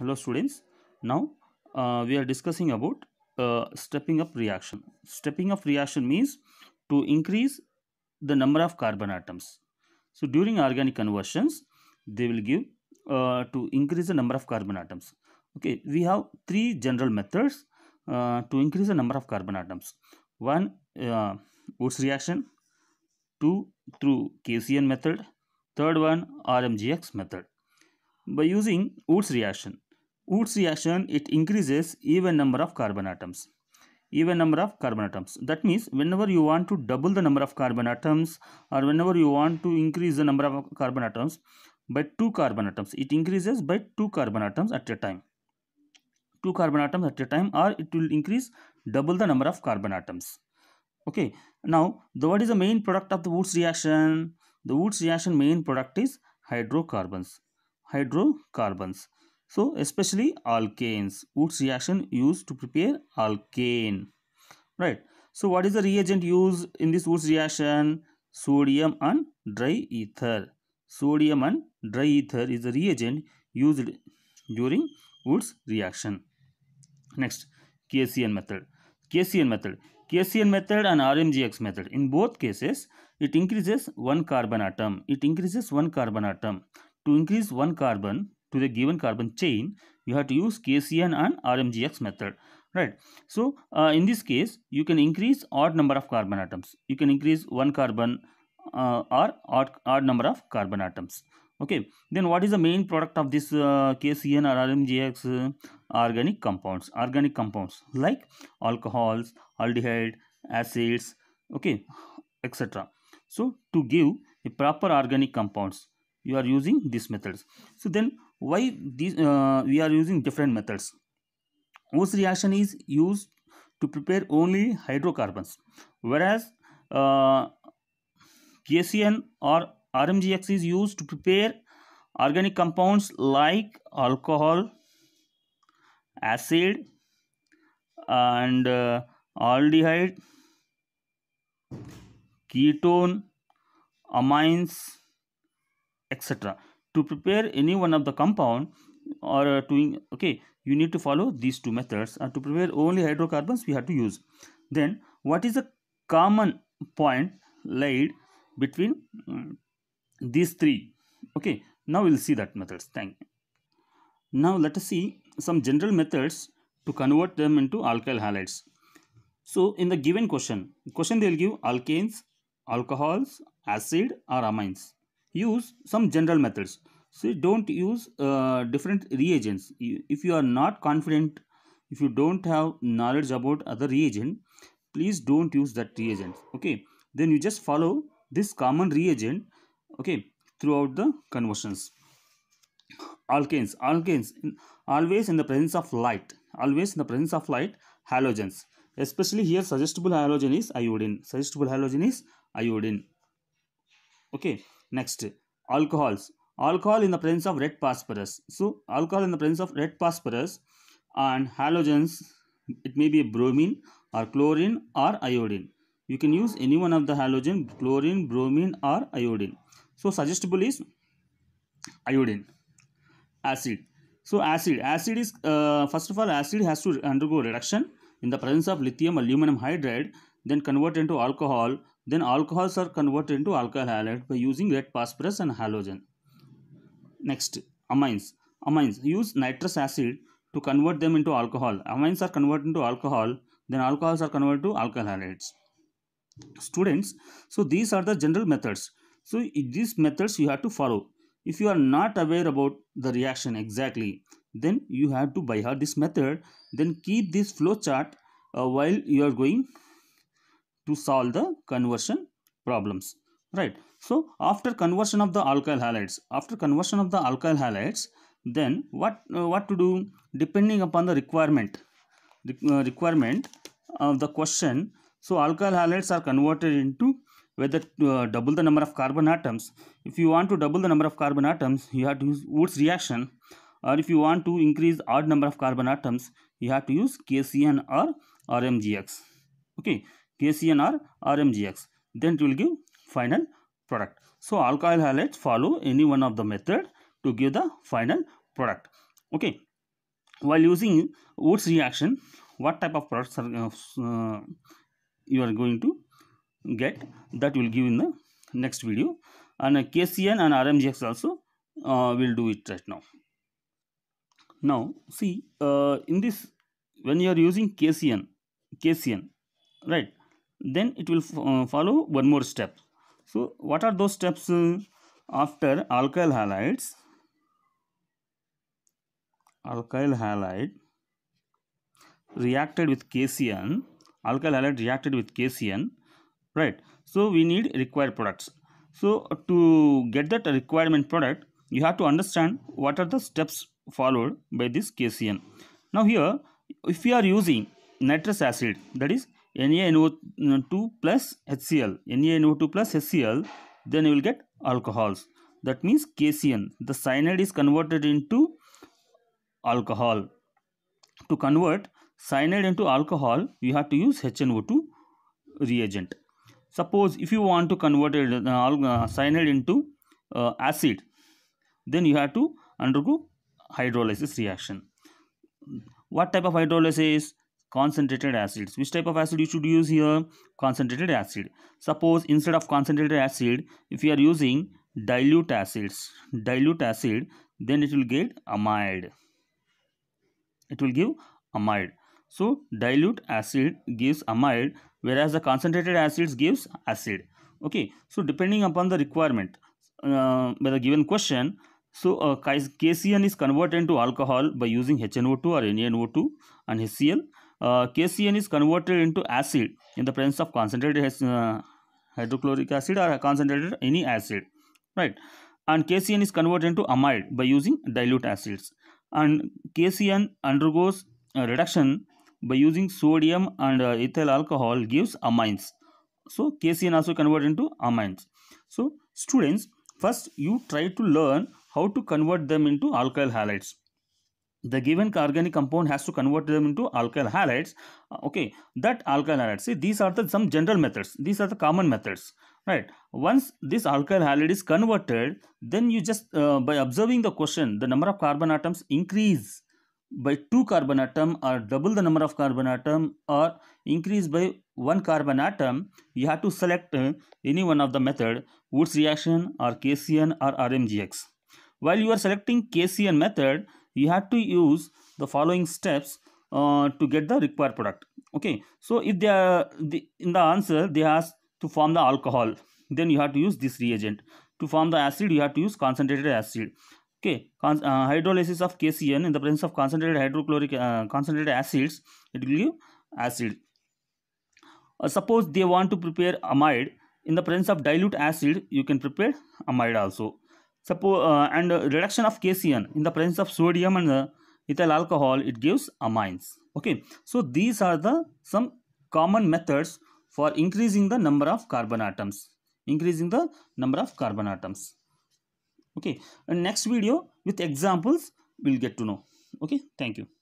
hello students now uh, we are discussing about uh, stepping up reaction stepping up reaction means to increase the number of carbon atoms so during organic conversions they will give uh, to increase the number of carbon atoms okay we have three general methods uh, to increase the number of carbon atoms one uh, Woods reaction two through KCN method third one RMGX method by using Woods reaction. Woods reaction, it increases even number of carbon atoms. Even number of carbon atoms. That means whenever you want to double the number of carbon atoms or whenever you want to increase the number of carbon atoms by 2 carbon atoms, it increases by 2 carbon atoms at a time. 2 carbon atoms at a time or it will increase double the number of carbon atoms. Okay. Now, the, what is the main product of the Woods reaction? The Woods reaction main product is hydrocarbons hydrocarbons. So especially alkanes, Wood's reaction used to prepare alkane. Right. So what is the reagent used in this Wood's reaction? Sodium and dry ether. Sodium and dry ether is the reagent used during Wood's reaction. Next, KCN method. KCN method. KCN method and RMGX method. In both cases, it increases one carbon atom. It increases one carbon atom. To increase one carbon to the given carbon chain, you have to use KCN and RMGX method. Right. So, uh, in this case, you can increase odd number of carbon atoms. You can increase one carbon uh, or odd, odd number of carbon atoms. Okay. Then what is the main product of this uh, KCN or RMGX uh, organic compounds? Organic compounds like alcohols, aldehyde, acids, okay, etc. So, to give the proper organic compounds, you are using these methods so then why these uh, we are using different methods Whose reaction is used to prepare only hydrocarbons whereas uh, KCN or RMGX is used to prepare organic compounds like alcohol acid and uh, aldehyde ketone amines etc to prepare any one of the compound or uh, to okay you need to follow these two methods and to prepare only hydrocarbons we have to use then what is the common point laid between um, these three okay now we'll see that methods thank you now let us see some general methods to convert them into alkyl halides so in the given question question they'll give alkanes alcohols acid or amines use some general methods so don't use uh, different reagents if you are not confident if you don't have knowledge about other reagent please don't use that reagent okay then you just follow this common reagent okay throughout the conversions alkanes alkanes always in the presence of light always in the presence of light halogens especially here suggestible halogen is iodine suggestible halogen is iodine okay Next, alcohols. Alcohol in the presence of red phosphorus. So, alcohol in the presence of red phosphorus and halogens, it may be bromine or chlorine or iodine. You can use any one of the halogen, chlorine, bromine or iodine. So, suggestible is iodine. Acid. So, acid. Acid is, uh, first of all, acid has to undergo reduction in the presence of lithium aluminum hydride, then convert into alcohol then alcohols are converted into alkyl halide by using red phosphorus and halogen. Next, amines. Amines use nitrous acid to convert them into alcohol. Amines are converted into alcohol, then alcohols are converted to alkyl halides. Students, so these are the general methods. So these methods you have to follow. If you are not aware about the reaction exactly, then you have to buy her this method. Then keep this flow chart uh, while you are going to solve the conversion problems right so after conversion of the alkyl halides after conversion of the alkyl halides then what uh, what to do depending upon the requirement the uh, requirement of the question so alkyl halides are converted into whether to, uh, double the number of carbon atoms if you want to double the number of carbon atoms you have to use Woods reaction or if you want to increase odd number of carbon atoms you have to use KCN or RMGX okay KCN or RMGX. Then it will give final product. So alkyl halides follow any one of the method to give the final product. Okay. While using Woods reaction, what type of products are, uh, uh you are going to get that will give in the next video and uh, KCN and RMGX also uh, will do it right now. Now see uh, in this when you are using KCN, KCN right then it will uh, follow one more step. So what are those steps uh, after alkyl halides? Alkyl halide reacted with KCN. Alkyl halide reacted with KCN, right? So we need required products. So to get that requirement product, you have to understand what are the steps followed by this KCN. Now here, if we are using nitrous acid, that is NaNO2 uh, plus HCl, NaNO2 plus HCl, then you will get alcohols. That means KCN. The cyanide is converted into alcohol. To convert cyanide into alcohol, you have to use HNO2 reagent. Suppose if you want to convert uh, uh, cyanide into uh, acid, then you have to undergo hydrolysis reaction. What type of hydrolysis? concentrated acids which type of acid you should use here concentrated acid suppose instead of concentrated acid if you are using dilute acids dilute acid then it will get amide it will give amide so dilute acid gives amide whereas the concentrated acids gives acid okay so depending upon the requirement uh, by the given question so uh, casein is converted into alcohol by using HNO2 or NaNO2 and HCl uh, KCN is converted into acid in the presence of concentrated uh, hydrochloric acid or concentrated any acid, right? And KCN is converted into amide by using dilute acids. And KCN undergoes reduction by using sodium and uh, ethyl alcohol gives amines. So KCN also converted into amines. So students, first you try to learn how to convert them into alkyl halides the given organic compound has to convert them into alkyl halides uh, okay that alkyl halides see these are the some general methods these are the common methods right once this alkyl halide is converted then you just uh, by observing the question the number of carbon atoms increase by two carbon atom or double the number of carbon atom or increase by one carbon atom you have to select uh, any one of the method woods reaction or kcn or rmgx while you are selecting kcn method you have to use the following steps uh, to get the required product okay so if they are the, in the answer they ask to form the alcohol then you have to use this reagent to form the acid you have to use concentrated acid okay Con uh, hydrolysis of kcn in the presence of concentrated hydrochloric uh, concentrated acids it will give acid uh, suppose they want to prepare amide in the presence of dilute acid you can prepare amide also Suppose uh, and uh, reduction of casein in the presence of sodium and uh, ethyl alcohol, it gives amines. Okay, so these are the some common methods for increasing the number of carbon atoms. Increasing the number of carbon atoms. Okay, and next video with examples we'll get to know. Okay, thank you.